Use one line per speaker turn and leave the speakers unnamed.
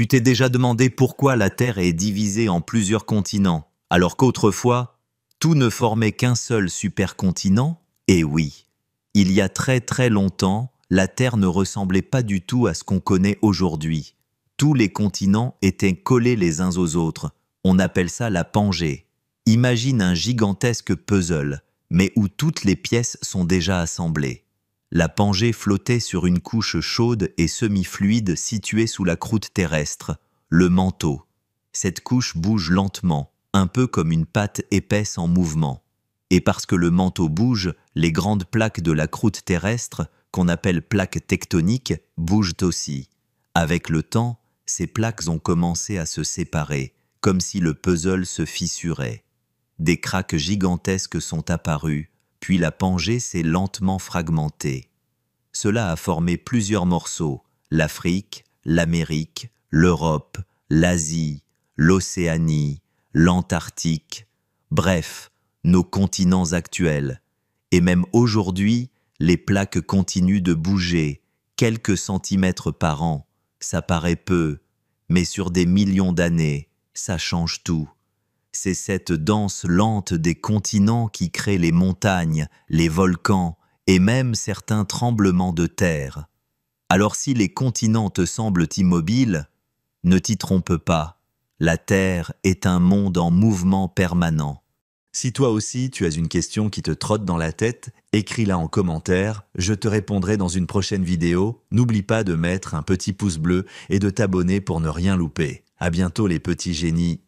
Tu t'es déjà demandé pourquoi la Terre est divisée en plusieurs continents, alors qu'autrefois, tout ne formait qu'un seul supercontinent Eh oui, il y a très très longtemps, la Terre ne ressemblait pas du tout à ce qu'on connaît aujourd'hui. Tous les continents étaient collés les uns aux autres. On appelle ça la Pangée. Imagine un gigantesque puzzle, mais où toutes les pièces sont déjà assemblées. La Pangée flottait sur une couche chaude et semi-fluide située sous la croûte terrestre, le manteau. Cette couche bouge lentement, un peu comme une pâte épaisse en mouvement. Et parce que le manteau bouge, les grandes plaques de la croûte terrestre, qu'on appelle plaques tectoniques, bougent aussi. Avec le temps, ces plaques ont commencé à se séparer, comme si le puzzle se fissurait. Des craques gigantesques sont apparues, puis la Pangée s'est lentement fragmentée. Cela a formé plusieurs morceaux, l'Afrique, l'Amérique, l'Europe, l'Asie, l'Océanie, l'Antarctique, bref, nos continents actuels. Et même aujourd'hui, les plaques continuent de bouger, quelques centimètres par an. Ça paraît peu, mais sur des millions d'années, ça change tout c'est cette danse lente des continents qui crée les montagnes, les volcans et même certains tremblements de terre. Alors si les continents te semblent immobiles, ne t'y trompe pas, la Terre est un monde en mouvement permanent. Si toi aussi tu as une question qui te trotte dans la tête, écris-la en commentaire, je te répondrai dans une prochaine vidéo. N'oublie pas de mettre un petit pouce bleu et de t'abonner pour ne rien louper. A bientôt les petits génies